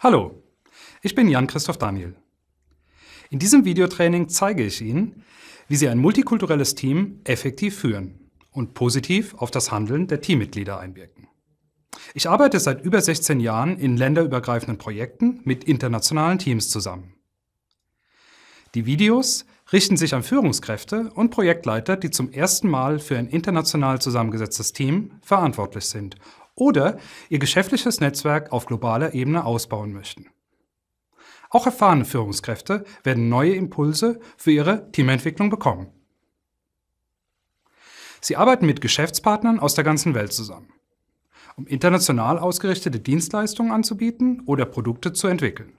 Hallo, ich bin Jan-Christoph Daniel. In diesem Videotraining zeige ich Ihnen, wie Sie ein multikulturelles Team effektiv führen und positiv auf das Handeln der Teammitglieder einwirken. Ich arbeite seit über 16 Jahren in länderübergreifenden Projekten mit internationalen Teams zusammen. Die Videos richten sich an Führungskräfte und Projektleiter, die zum ersten Mal für ein international zusammengesetztes Team verantwortlich sind oder ihr geschäftliches Netzwerk auf globaler Ebene ausbauen möchten. Auch erfahrene Führungskräfte werden neue Impulse für ihre Teamentwicklung bekommen. Sie arbeiten mit Geschäftspartnern aus der ganzen Welt zusammen, um international ausgerichtete Dienstleistungen anzubieten oder Produkte zu entwickeln.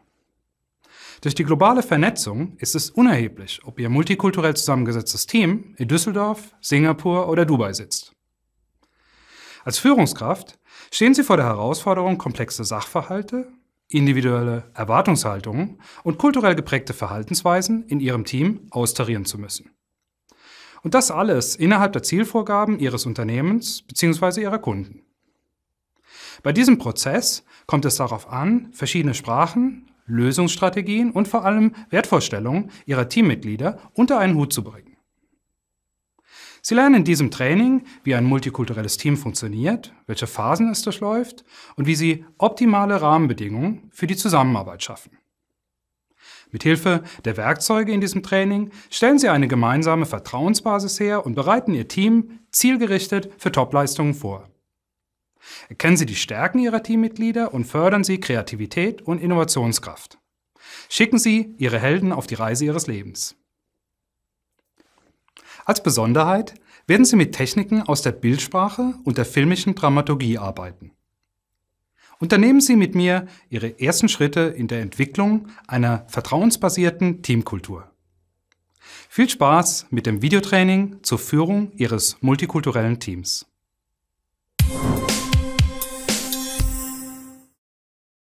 Durch die globale Vernetzung ist es unerheblich, ob Ihr multikulturell zusammengesetztes Team in Düsseldorf, Singapur oder Dubai sitzt. Als Führungskraft stehen Sie vor der Herausforderung, komplexe Sachverhalte, individuelle Erwartungshaltungen und kulturell geprägte Verhaltensweisen in Ihrem Team austarieren zu müssen. Und das alles innerhalb der Zielvorgaben Ihres Unternehmens bzw. Ihrer Kunden. Bei diesem Prozess kommt es darauf an, verschiedene Sprachen, Lösungsstrategien und vor allem Wertvorstellungen Ihrer Teammitglieder unter einen Hut zu bringen. Sie lernen in diesem Training, wie ein multikulturelles Team funktioniert, welche Phasen es durchläuft und wie Sie optimale Rahmenbedingungen für die Zusammenarbeit schaffen. Mithilfe der Werkzeuge in diesem Training stellen Sie eine gemeinsame Vertrauensbasis her und bereiten Ihr Team zielgerichtet für Topleistungen vor. Erkennen Sie die Stärken Ihrer Teammitglieder und fördern Sie Kreativität und Innovationskraft. Schicken Sie Ihre Helden auf die Reise Ihres Lebens. Als Besonderheit werden sie mit Techniken aus der Bildsprache und der filmischen Dramaturgie arbeiten. Unternehmen Sie mit mir Ihre ersten Schritte in der Entwicklung einer vertrauensbasierten Teamkultur. Viel Spaß mit dem Videotraining zur Führung Ihres multikulturellen Teams.